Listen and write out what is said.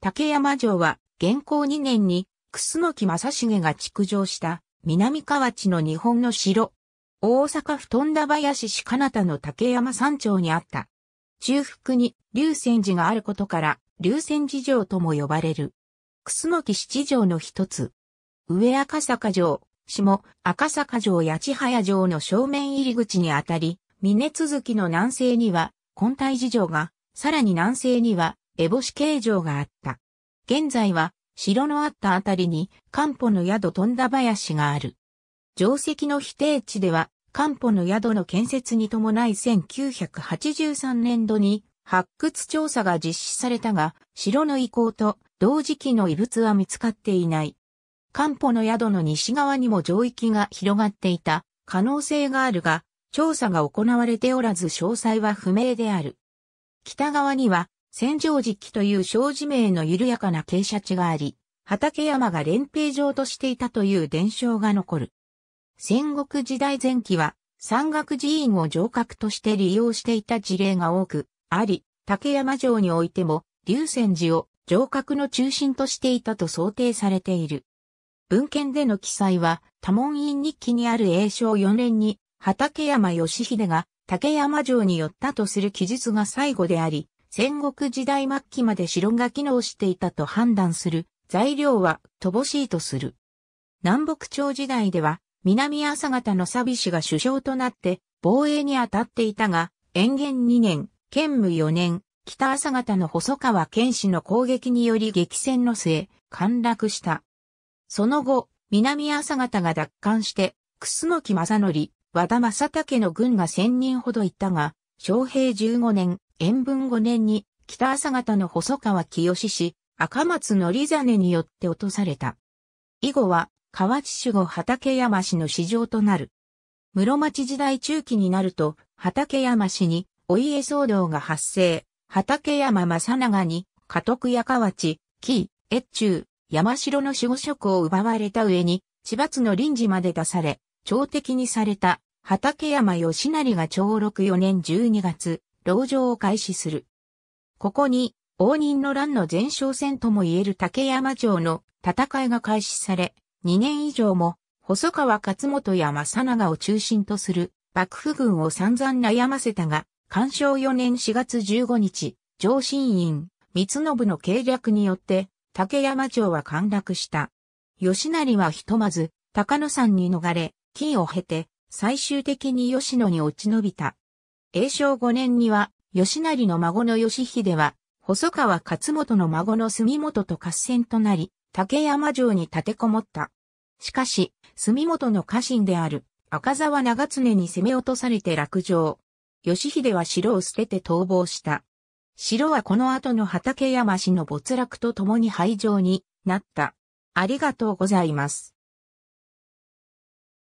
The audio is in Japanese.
竹山城は、現行2年に、楠木正成が築城した、南河内の日本の城。大阪府富田林市彼方の竹山山頂にあった。中腹に龍泉寺があることから、龍泉寺城とも呼ばれる。楠木七城の一つ。上赤坂城、下赤坂城八早城の正面入り口にあたり、峰続きの南西には、根泰寺城が、さらに南西には、烏帽子形状があった。現在は、城のあったあたりに、漢方の宿富田林がある。定石の否定地では、漢方の宿の建設に伴い1983年度に発掘調査が実施されたが、城の遺構と同時期の遺物は見つかっていない。漢方の宿の西側にも上域が広がっていた可能性があるが、調査が行われておらず詳細は不明である。北側には戦場時期という小字名の緩やかな傾斜地があり、畠山が連平城としていたという伝承が残る。戦国時代前期は、山岳寺院を城郭として利用していた事例が多く、あり、竹山城においても、龍泉寺を城郭の中心としていたと想定されている。文献での記載は、多門院日記にある永正4年に、畠山義秀が竹山城に寄ったとする記述が最後であり、戦国時代末期まで城が機能していたと判断する材料は乏しいとする。南北朝時代では南朝方のサビ氏が首相となって防衛に当たっていたが、延元2年、建武4年、北朝方の細川剣士の攻撃により激戦の末、陥落した。その後、南朝方が奪還して、楠木正則、和田正武の軍が1000人ほどいたが、昭平15年、延文5年に北朝方の細川清氏、赤松則真によって落とされた。以後は河内守護畠山氏の市場となる。室町時代中期になると、畠山氏にお家騒動が発生、畠山正長に、家督や河内、紀伊、越中、山城の守護職を奪われた上に、千葉津の臨時まで出され、朝敵にされた畠山義成が長禄4年12月、牢城を開始する。ここに、応仁の乱の前哨戦とも言える竹山城の戦いが開始され、2年以上も、細川勝元や正長を中心とする幕府軍を散々悩ませたが、干渉4年4月15日、上信院、三信の計略によって、竹山城は陥落した。吉成はひとまず、高野山に逃れ、金を経て、最終的に吉野に落ち延びた。永正5年には、吉成の孫の義秀は、細川勝元の孫の住元と合戦となり、竹山城に立てこもった。しかし、住元の家臣である赤沢長常に攻め落とされて落城。義秀は城を捨てて逃亡した。城はこの後の畠山氏の没落と共に廃城になった。ありがとうございます。